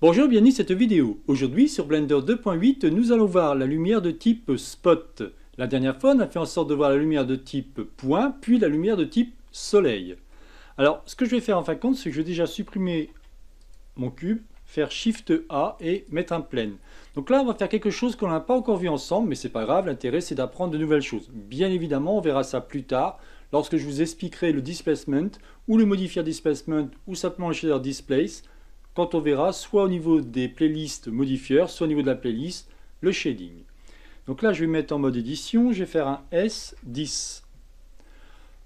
Bonjour, bienvenue à cette vidéo. Aujourd'hui sur Blender 2.8, nous allons voir la lumière de type spot. La dernière fois, on a fait en sorte de voir la lumière de type point, puis la lumière de type soleil. Alors, ce que je vais faire en fin de compte, c'est que je vais déjà supprimer mon cube, faire Shift A et mettre un plane. Donc là, on va faire quelque chose qu'on n'a pas encore vu ensemble, mais c'est pas grave, l'intérêt c'est d'apprendre de nouvelles choses. Bien évidemment, on verra ça plus tard, lorsque je vous expliquerai le displacement, ou le modifier displacement, ou simplement le shader displace, quand on verra soit au niveau des playlists modifieurs, soit au niveau de la playlist, le shading. Donc là, je vais mettre en mode édition, je vais faire un S10.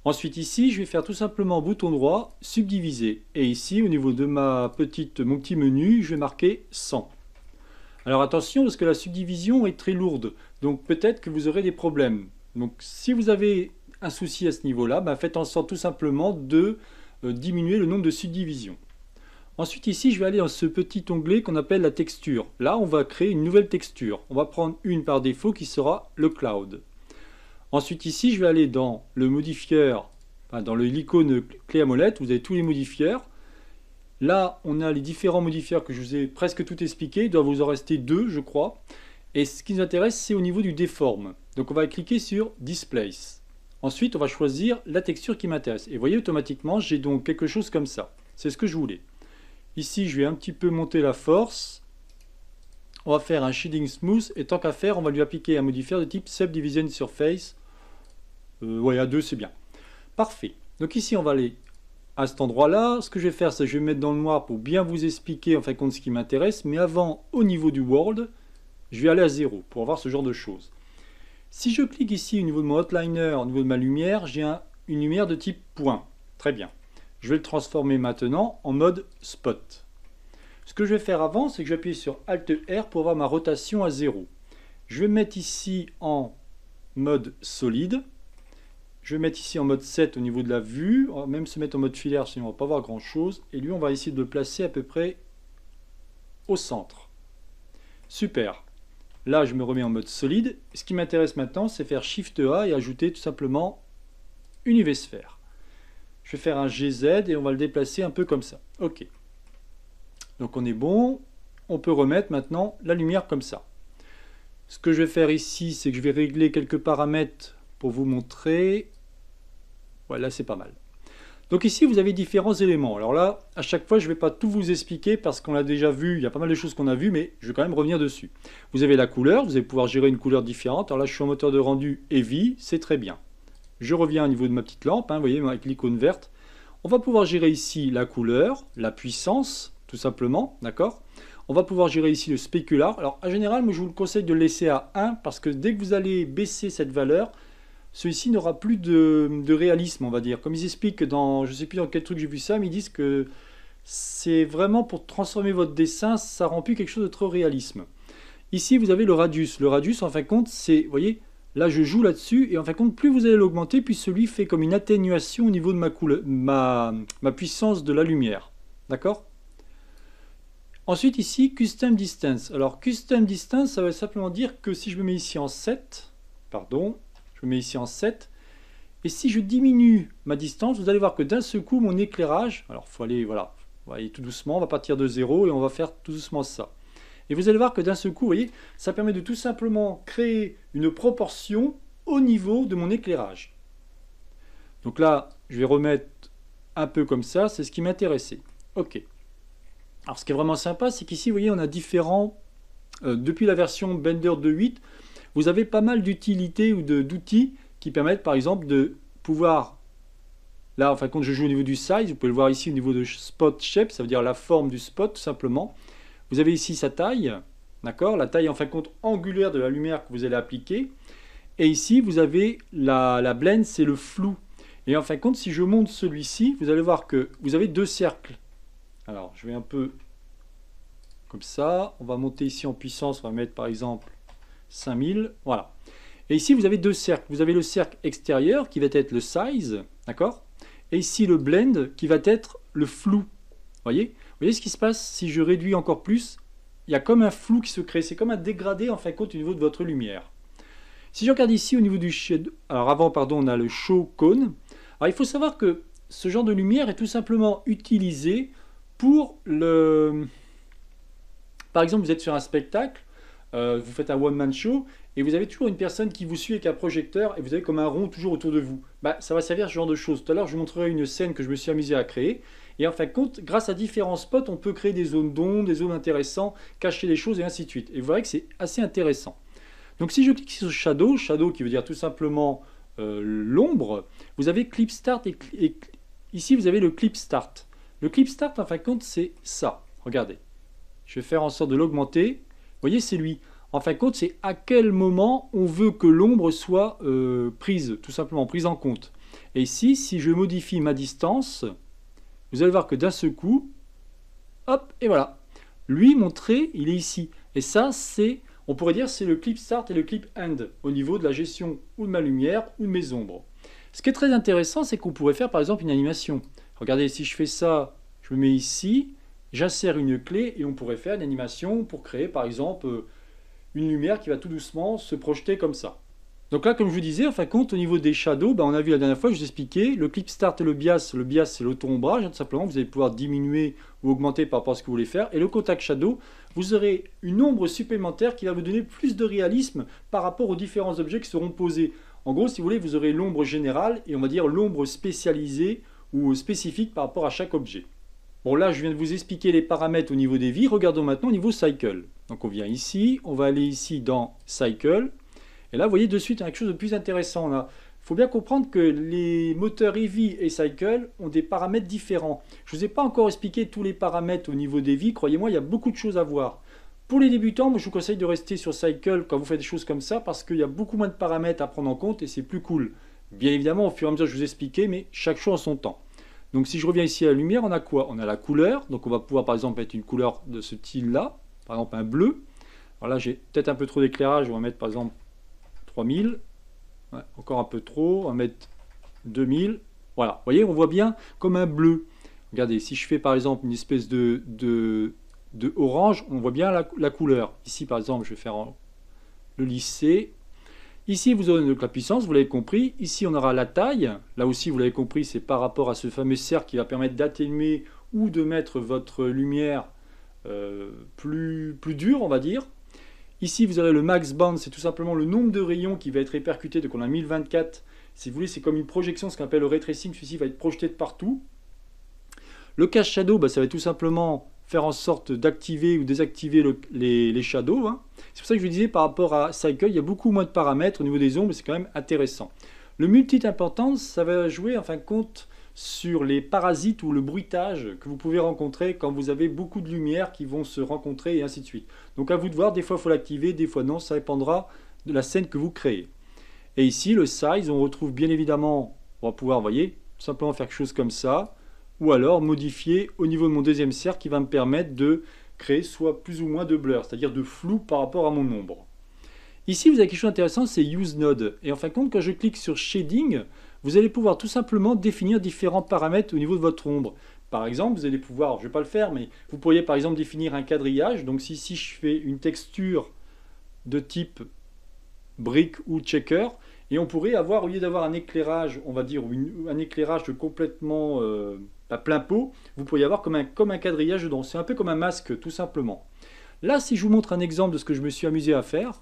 Ensuite ici, je vais faire tout simplement bouton droit, subdiviser. Et ici, au niveau de ma petite, mon petit menu, je vais marquer 100. Alors attention, parce que la subdivision est très lourde. Donc peut-être que vous aurez des problèmes. Donc si vous avez un souci à ce niveau-là, ben faites en sorte tout simplement de euh, diminuer le nombre de subdivisions. Ensuite ici, je vais aller dans ce petit onglet qu'on appelle la texture. Là, on va créer une nouvelle texture. On va prendre une par défaut qui sera le cloud. Ensuite ici, je vais aller dans le modifier, enfin, dans l'icône clé à molette, vous avez tous les modifiers. Là, on a les différents modifiers que je vous ai presque tout expliqué. Il doit vous en rester deux, je crois. Et ce qui nous intéresse, c'est au niveau du déforme. Donc on va cliquer sur Displace. Ensuite, on va choisir la texture qui m'intéresse. Et vous voyez, automatiquement, j'ai donc quelque chose comme ça. C'est ce que je voulais. Ici, je vais un petit peu monter la force. On va faire un shading smooth. Et tant qu'à faire, on va lui appliquer un modifier de type subdivision surface. Euh, ouais, à 2, c'est bien. Parfait. Donc ici, on va aller à cet endroit-là. Ce que je vais faire, c'est que je vais mettre dans le noir pour bien vous expliquer en fin de compte ce qui m'intéresse. Mais avant, au niveau du world, je vais aller à 0 pour avoir ce genre de choses. Si je clique ici au niveau de mon Outliner, au niveau de ma lumière, j'ai une lumière de type point. Très bien. Je vais le transformer maintenant en mode spot. Ce que je vais faire avant, c'est que j'appuie sur Alt R pour avoir ma rotation à 0. Je vais mettre ici en mode solide. Je vais mettre ici en mode 7 au niveau de la vue. On va même se mettre en mode filaire, sinon on ne va pas voir grand chose. Et lui, on va essayer de le placer à peu près au centre. Super. Là, je me remets en mode solide. Ce qui m'intéresse maintenant, c'est faire Shift A et ajouter tout simplement une UV sphère. Je vais faire un GZ et on va le déplacer un peu comme ça. OK. Donc on est bon. On peut remettre maintenant la lumière comme ça. Ce que je vais faire ici, c'est que je vais régler quelques paramètres pour vous montrer. Voilà, c'est pas mal. Donc ici, vous avez différents éléments. Alors là, à chaque fois, je ne vais pas tout vous expliquer parce qu'on l'a déjà vu, il y a pas mal de choses qu'on a vues, mais je vais quand même revenir dessus. Vous avez la couleur, vous allez pouvoir gérer une couleur différente. Alors là, je suis en moteur de rendu Heavy, c'est très bien. Je reviens au niveau de ma petite lampe, hein, vous voyez, avec l'icône verte. On va pouvoir gérer ici la couleur, la puissance, tout simplement, d'accord On va pouvoir gérer ici le spécular. Alors, en général, moi, je vous le conseille de le laisser à 1, parce que dès que vous allez baisser cette valeur, celui-ci n'aura plus de, réalisme, on va dire. Comme ils expliquent dans, je sais plus dans quel truc j'ai vu ça, mais ils disent que c'est vraiment pour transformer votre dessin, ça rend plus quelque chose de trop réalisme. Ici, vous avez le radius. Le radius, en fin de compte, c'est, vous voyez, Là, je joue là-dessus, et en fin de compte, plus vous allez l'augmenter, plus celui fait comme une atténuation au niveau de ma, puissance de la lumière. D'accord Ensuite, ici, Custom Distance. Alors, Custom Distance, ça veut simplement dire que si je me mets ici en 7, pardon, je me mets ici en 7, et si je diminue ma distance, vous allez voir que d'un seul coup, mon éclairage, alors il faut aller, voilà, on va tout doucement, on va partir de 0 et on va faire tout doucement ça. Et vous allez voir que d'un seul coup, vous voyez, ça permet de tout simplement créer une proportion au niveau de mon éclairage. Donc là, je vais remettre un peu comme ça, c'est ce qui m'intéressait. Ok. Alors ce qui est vraiment sympa, c'est qu'ici, vous voyez, on a différents... Euh, depuis la version Bender 2.8, vous avez pas mal d'utilités ou d'outils qui permettent, par exemple, de pouvoir... Là, enfin, quand je joue au niveau du size. Vous pouvez le voir ici au niveau de spot shape, ça veut dire la forme du spot, tout simplement. Vous avez ici sa taille, d'accord La taille en fin de compte angulaire de la lumière que vous allez appliquer. Et ici, vous avez la, blend, c'est le flou. Et en fin de compte, si je monte celui-ci, vous allez voir que vous avez deux cercles. Alors, je vais un peu comme ça. On va monter ici en puissance. On va mettre par exemple 5000. Voilà. Et ici, vous avez deux cercles. Vous avez le cercle extérieur qui va être le size, d'accord Et ici, le blend qui va être le flou. voyez vous voyez ce qui se passe si je réduis encore plus Il y a comme un flou qui se crée, c'est comme un dégradé en fin de compte au niveau de votre lumière. Si je regarde ici au niveau du alors avant pardon on a le show cone. Alors il faut savoir que ce genre de lumière est tout simplement utilisé pour le... Par exemple vous êtes sur un spectacle, euh, vous faites un one man show et vous avez toujours une personne qui vous suit avec un projecteur et vous avez comme un rond toujours autour de vous. Bah, ça va servir ce genre de choses. Tout à l'heure je vous montrerai une scène que je me suis amusé à créer. Et en fin de compte, grâce à différents spots, on peut créer des zones d'ombre, des zones intéressantes, cacher des choses et ainsi de suite. Et vous verrez que c'est assez intéressant. Donc si je clique sur Shadow, Shadow qui veut dire tout simplement euh, l'ombre, vous avez Clip Start et, ici vous avez le Clip Start. Le Clip Start en fin de compte c'est ça, regardez. Je vais faire en sorte de l'augmenter. Vous voyez c'est lui. En fin de compte c'est à quel moment on veut que l'ombre soit euh, prise, tout simplement prise en compte. Et ici si je modifie ma distance, vous allez voir que d'un seul coup, hop, et voilà. Lui, mon trait, il est ici. Et ça, c'est, on pourrait dire, c'est le clip start et le clip end au niveau de la gestion ou de ma lumière ou de mes ombres. Ce qui est très intéressant, c'est qu'on pourrait faire par exemple une animation. Regardez, si je fais ça, je me mets ici, j'insère une clé et on pourrait faire une animation pour créer par exemple euh, une lumière qui va tout doucement se projeter comme ça. Donc là, comme je vous disais, en fin de compte, au niveau des shadows, ben, on a vu la dernière fois, je vous expliquais, le clip start et le bias, le bias c'est l'auto-ombrage, hein, tout simplement, vous allez pouvoir diminuer ou augmenter par rapport à ce que vous voulez faire, et le contact shadow, vous aurez une ombre supplémentaire qui va vous donner plus de réalisme par rapport aux différents objets qui seront posés. En gros, si vous voulez, vous aurez l'ombre générale et on va dire l'ombre spécialisée ou spécifique par rapport à chaque objet. Bon là, je viens de vous expliquer les paramètres au niveau des vies, regardons maintenant au niveau cycle. Donc on vient ici, on va aller ici dans cycle, et là, vous voyez de suite quelque chose de plus intéressant. Il faut bien comprendre que les moteurs EV et Cycle ont des paramètres différents. Je ne vous ai pas encore expliqué tous les paramètres au niveau des vies. Croyez-moi, il y a beaucoup de choses à voir. Pour les débutants, moi, je vous conseille de rester sur Cycle quand vous faites des choses comme ça parce qu'il y a beaucoup moins de paramètres à prendre en compte et c'est plus cool. Bien évidemment, au fur et à mesure, je vous ai mais chaque chose en son temps. Donc si je reviens ici à la lumière, on a quoi On a la couleur, donc on va pouvoir par exemple mettre une couleur de ce style-là, par exemple un bleu. Alors là j'ai peut-être un peu trop d'éclairage, on va mettre par exemple 3000. encore un peu trop. On va mettre 2000. Voilà. Vous voyez, on voit bien comme un bleu. Regardez, si je fais par exemple une espèce de, de, orange, on voit bien la, couleur. Ici, par exemple, je vais faire le lycée. Ici, vous aurez donc la puissance, vous l'avez compris. Ici, on aura la taille. Là aussi, vous l'avez compris, c'est par rapport à ce fameux cercle qui va permettre d'atténuer ou de mettre votre lumière euh, plus, plus dure, on va dire. Ici, vous aurez le max band, c'est tout simplement le nombre de rayons qui va être répercuté, donc on a 1024. Si vous voulez, c'est comme une projection, ce qu'on appelle le retracing. tracing, celui-ci va être projeté de partout. Le cache shadow, bah, ça va tout simplement faire en sorte d'activer ou désactiver les, shadows. Hein. C'est pour ça que je vous disais, par rapport à Cycle, il y a beaucoup moins de paramètres au niveau des ombres, c'est quand même intéressant. Le multi-importance, ça va jouer enfin, fin de compte sur les parasites ou le bruitage que vous pouvez rencontrer quand vous avez beaucoup de lumière qui vont se rencontrer et ainsi de suite. Donc à vous de voir, des fois il faut l'activer, des fois non, ça dépendra de la scène que vous créez. Et ici, le size, on retrouve bien évidemment, on va pouvoir, voyez, simplement faire quelque chose comme ça, ou alors modifier au niveau de mon deuxième cercle qui va me permettre de créer soit plus ou moins de blur, c'est-à-dire de flou par rapport à mon ombre. Ici, vous avez quelque chose d'intéressant, c'est Use Node. Et en fin de compte, quand je clique sur Shading, vous allez pouvoir tout simplement définir différents paramètres au niveau de votre ombre. Par exemple, vous allez pouvoir, je ne vais pas le faire, mais vous pourriez par exemple définir un quadrillage. Donc si, je fais une texture de type brique ou checker, et on pourrait avoir, au lieu d'avoir un éclairage, on va dire, un éclairage complètement à euh, plein pot, vous pourriez avoir comme un, comme un quadrillage dedans. C'est un peu comme un masque, tout simplement. Là, si je vous montre un exemple de ce que je me suis amusé à faire,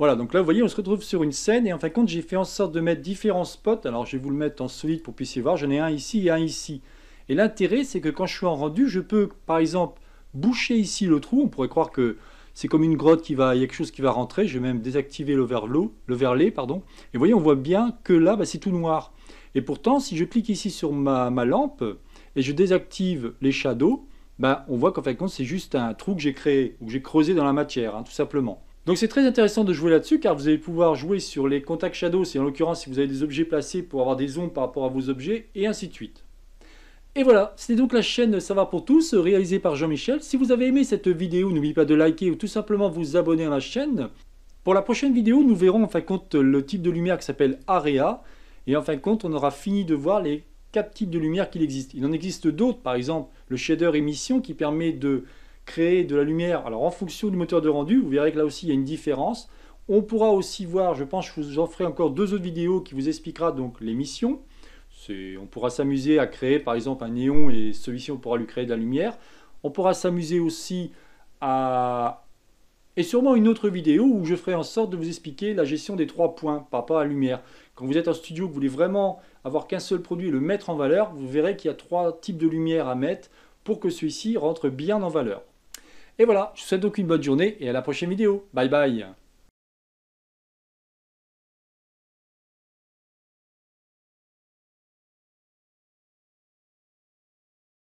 voilà, donc là, vous voyez, on se retrouve sur une scène, et en fin de compte, j'ai fait en sorte de mettre différents spots. Alors, je vais vous le mettre en solide pour que vous puissiez voir. J'en ai un ici et un ici. Et l'intérêt, c'est que quand je suis en rendu, je peux, par exemple, boucher ici le trou. On pourrait croire que c'est comme une grotte qui va, il y a quelque chose qui va rentrer. Je vais même désactiver l'overlay, pardon. Et vous voyez, on voit bien que là, bah, c'est tout noir. Et pourtant, si je clique ici sur ma, lampe et je désactive les shadows, bah, on voit qu'en fin de compte, c'est juste un trou que j'ai créé ou que j'ai creusé dans la matière, hein, tout simplement. Donc c'est très intéressant de jouer là-dessus car vous allez pouvoir jouer sur les contacts shadows c'est en l'occurrence si vous avez des objets placés pour avoir des ondes par rapport à vos objets, et ainsi de suite. Et voilà, c'était donc la chaîne Ça va pour tous, réalisée par Jean-Michel. Si vous avez aimé cette vidéo, n'oubliez pas de liker ou tout simplement vous abonner à la chaîne. Pour la prochaine vidéo, nous verrons en fin de compte le type de lumière qui s'appelle Area. Et en fin de compte, on aura fini de voir les quatre types de lumière qu'il existe. Il en existe d'autres, par exemple le shader émission qui permet de créer de la lumière. Alors en fonction du moteur de rendu, vous verrez que là aussi il y a une différence. On pourra aussi voir, je pense que je vous en ferai encore deux autres vidéos qui vous expliquera donc les missions. On pourra s'amuser à créer par exemple un néon et celui-ci on pourra lui créer de la lumière. On pourra s'amuser aussi à... Et sûrement une autre vidéo où je ferai en sorte de vous expliquer la gestion des trois points par rapport à la lumière. Quand vous êtes en studio, que vous voulez vraiment avoir qu'un seul produit et le mettre en valeur, vous verrez qu'il y a trois types de lumière à mettre pour que celui-ci rentre bien en valeur. Et voilà, je vous souhaite donc une bonne journée et à la prochaine vidéo. Bye bye